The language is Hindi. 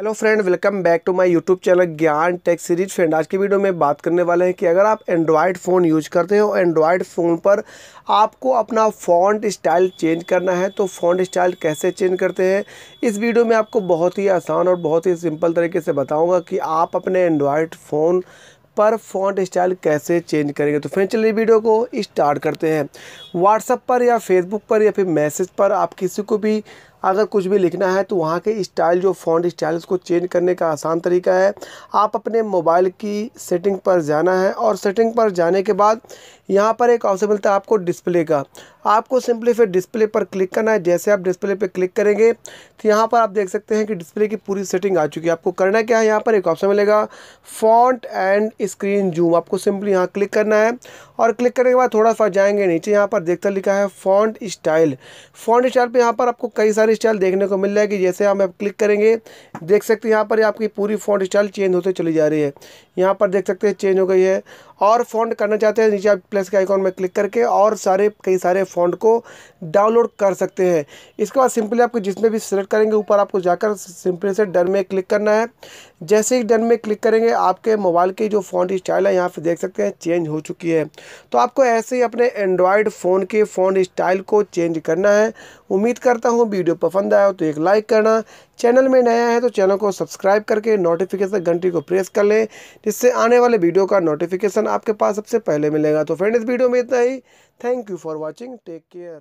hello friend welcome back to my YouTube channel Gyan tech series friend आज की वीडियो में बात करने वाले हैं कि अगर आप एंड्रॉयड फ़ोन यूज करते हो एंड्रॉयड फ़ोन पर आपको अपना फॉन्ट स्टाइल चेंज करना है तो फॉन्ट स्टाइल कैसे चेंज करते हैं इस वीडियो में आपको बहुत ही आसान और बहुत ही सिंपल तरीके से बताऊँगा कि आप अपने एंड्रॉयड फ़ोन पर फॉन्ट स्टाइल कैसे चेंज करेंगे तो फ्रेंड चलिए वीडियो को स्टार्ट करते हैं व्हाट्सअप पर या फेसबुक पर या फिर मैसेज पर आप किसी को भी अगर कुछ भी लिखना है तो वहाँ के स्टाइल जो फ़ॉन्ट स्टाइल उसको चेंज करने का आसान तरीका है आप अपने मोबाइल की सेटिंग पर जाना है और सेटिंग पर जाने के बाद यहाँ पर एक ऑप्शन मिलता है आपको डिस्प्ले का आपको सिंपली फिर डिस्प्ले पर क्लिक करना है जैसे आप डिस्प्ले पर क्लिक करेंगे तो यहाँ पर आप देख सकते हैं कि डिस्प्ले की पूरी सेटिंग आ चुकी है आपको करना क्या है यहाँ पर एक ऑप्शन मिलेगा फॉन्ट एंड स्क्रीन जूम आपको सिंपली यहाँ क्लिक करना है और क्लिक करने के बाद थोड़ा सा जाएंगे नीचे यहाँ पर देखता लिखा है फॉन्ट स्टाइल फॉन्ट स्टाइल पर यहाँ पर आपको कई सारे फ़ॉन्ट स्टाइल देखने को मिल जाएगी जैसे हम आप क्लिक करेंगे देख सकते हैं यहाँ पर आपकी पूरी फ़ॉन्ट स्टाइल चेंज होते चली जा रही है यहाँ पर देख सकते हैं चेंज हो गई है और फॉन्ट करना चाहते हैं नीचे आप प्लस के आइकॉन में क्लिक करके और सारे कई सारे फॉन्ट को डाउनलोड कर सकते हैं इसके बाद सिंपली आपको जिसमें भी सिलेक्ट करेंगे ऊपर आपको जाकर सिंपली से डन में क्लिक करना है जैसे ही डन में क्लिक करेंगे आपके मोबाइल की जो फॉन्ट स्टाइल है यहाँ पर देख सकते हैं चेंज हो चुकी है तो आपको ऐसे ही अपने एंड्रॉयड फ़ोन के फ़ोन स्टाइल को चेंज करना है उम्मीद करता हूँ वीडियो पसंद आया हो तो एक लाइक करना चैनल में नया है तो चैनल को सब्सक्राइब करके नोटिफिकेशन घंटी को प्रेस कर लें इससे आने वाले वीडियो का नोटिफिकेशन आपके पास सबसे पहले मिलेगा तो फ्रेंड इस वीडियो में इतना ही thank you for watching take care